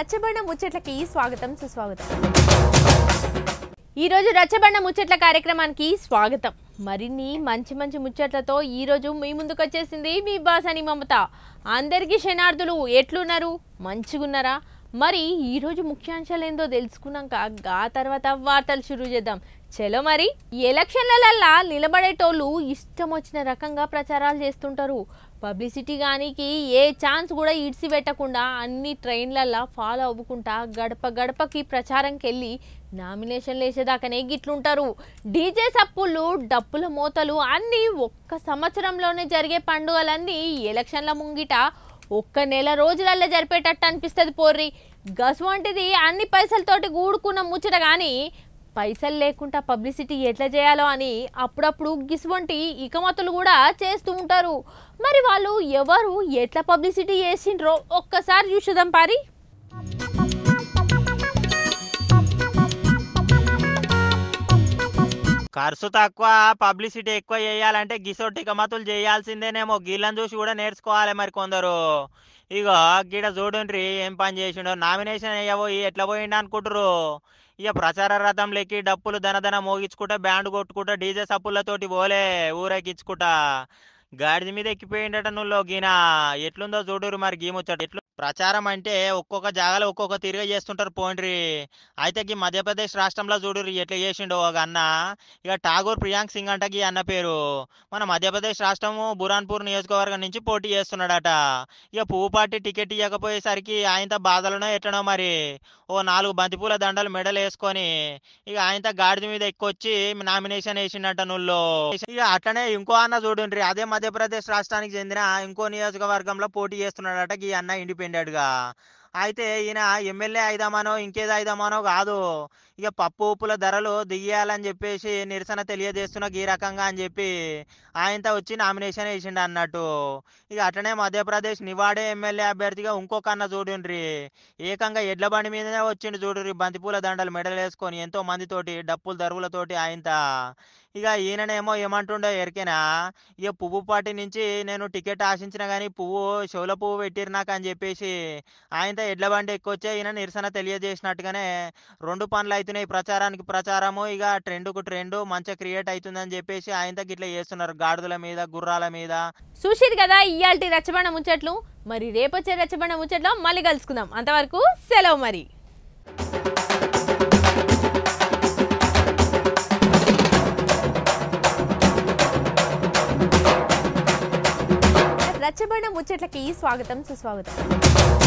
రచ్చబండ ముచ్చట్లకి స్వాగతం సుస్వాగతం ఈరోజు రచ్చబండ ముచ్చట్ల కార్యక్రమానికి స్వాగతం మరిన్ని మంచి మంచి ముచ్చట్లతో ఈరోజు మీ ముందుకు వచ్చేసింది మీ బాసని మమత అందరికీ శనార్థులు ఎట్లున్నారు మంచిగా ఉన్నారా మరి ఈరోజు ముఖ్యాంశాలు ఏందో తెలుసుకున్నాక గా తర్వాత వార్తలు షురు చేద్దాం చలో మరి ఎలక్షన్లల్లా నిలబడేటోళ్ళు ఇష్టం వచ్చిన రకంగా ప్రచారాలు చేస్తుంటారు పబ్లిసిటీ గానికి ఏ ఛాన్స్ కూడా ఇడిసి పెట్టకుండా అన్ని ట్రైన్లల్లా ఫాలో అవ్వకుండా గడప గడపకి ప్రచారంకెళ్ళి వెళ్ళి నామినేషన్లు వేసేదాకానే గిట్లుంటారు డీజే సప్పులు డప్పుల మూతలు అన్నీ ఒక్క సంవత్సరంలోనే జరిగే పండుగలన్నీ ఎలక్షన్ల ముంగిట ఒక్క నెల రోజులల్లో జరిపేటట్టు అనిపిస్తుంది పోర్రి గసువంటిది అన్ని పైసలతోటి గూడుకున్న ముచ్చట కానీ పైసలు లేకుండా పబ్లిసిటీ ఎట్లా చేయాలో అని అప్పుడప్పుడు గిసువంటి ఇకమతులు కూడా చేస్తూ ఉంటారు మరి వాళ్ళు ఎవరు ఎట్లా పబ్లిసిటీ చేసిండ్రో ఒక్కసారి చూసేదాం పారి ఖర్చు తక్కువ పబ్లిసిటీ ఎక్కువ చేయాలంటే గిసోటి కమతులు చేయాల్సిందేనేమో గీళ్ళని చూసి కూడా నేర్చుకోవాలి మరి కొందరు ఇక గీడ చూడండి ఏం పని చేసిండో నామినేషన్ అయ్యావో ఎట్లా పోయిండు అనుకుంటారు ఇక ప్రచార రథం లెక్కి డప్పులు ధనధన మోగించుకుంటా బ్యాండ్ కొట్టుకుంటా డీజే సప్పులతోటి పోలే ఊరేగించుకుంటా గాడిద మీద ఎక్కిపోయిండట నువ్వు గీనా ఎట్లుందో చూడరు మరి గీముచ్చట ఎట్లు ప్రచారం అంటే ఒక్కొక్క జాగాలో ఒక్కొక్క తిరిగి చేస్తుంటారు పోండ్రి అయితే ఈ మధ్యప్రదేశ్ రాష్ట్రంలో చూడు ఎట్లా చేసిండు ఒక అన్న ఇక ఠాగూర్ ప్రియాంక్ సింగ్ అంట ఈ అన్న పేరు మన మధ్యప్రదేశ్ రాష్ట్రము బురాన్పూర్ నియోజకవర్గం నుంచి పోటీ చేస్తున్నాడట ఇక పువ్వు పార్టీ టికెట్ ఇవ్వకపోయేసరికి ఆయనతో బాధలనో ఎట్టనో మరి ఓ నాలుగు బంతిపూల దండలు మెడలు వేసుకొని ఇక ఆయనతో గాడిద మీద ఎక్కొచ్చి నామినేషన్ వేసిండట నుల్లో ఇక అట్లనే ఇంకో అన్న చూడుండ్రి అదే మధ్యప్రదేశ్ రాష్ట్రానికి చెందిన ఇంకో నియోజకవర్గంలో పోటీ చేస్తున్నాడట ఈ అన్న ఇండిపెండెంట్ అయిపోయిండాడుగా అయితే ఈయన ఎమ్మెల్యే అయిదామానో ఇంకేదో అయిదామానో కాదు ఇక పప్పు ఉప్పుల ధరలు దియ్యాలని చెప్పేసి నిరసన తెలియజేస్తున్న ఈ రకంగా అని చెప్పి ఆయనతో వచ్చి నామినేషన్ వేసిండు అన్నట్టు ఇక అట్లనే మధ్యప్రదేశ్ నివాడే ఎమ్మెల్యే అభ్యర్థిగా ఇంకొక అన్న చూడుండ్రి ఏకంగా ఎడ్ల బండి మీదనే వచ్చిండు చూడుర్రి బంతిపూల దండలు మెడలు వేసుకొని ఎంతో మందితోటి డప్పుల దరువులతోటి ఆయనత ఇక ఈయననేమో ఏమంటుండో ఎరికేనా ఇక పువ్వు పార్టీ నుంచి నేను టికెట్ ఆశించిన కానీ పువ్వు చెవుల పువ్వు పెట్టిరు నాకు అని చెప్పేసి ఆయన అయితే ఎడ్ల బండి ఎక్కొచ్చే ఈయన నిరసన తెలియజేసినట్టుగానే రెండు పనులు అవుతున్నాయి ప్రచారానికి ప్రచారము ఇక ట్రెండ్కు ట్రెండ్ మంచిగా క్రియేట్ అవుతుందని చెప్పేసి ఆయన ఇట్లా చేస్తున్నారు గాడుదల మీద గుర్రాల మీద చూసిరు కదా ఇయాల్టి రచబడ ముచ్చట్లు మరి రేపొచ్చే రచబడ ముచ్చట్లో మళ్ళీ కలుసుకుందాం అంతవరకు సెలవు మరి రచ్చబండ ముచ్చట్లకి స్వాగతం సుస్వాగతం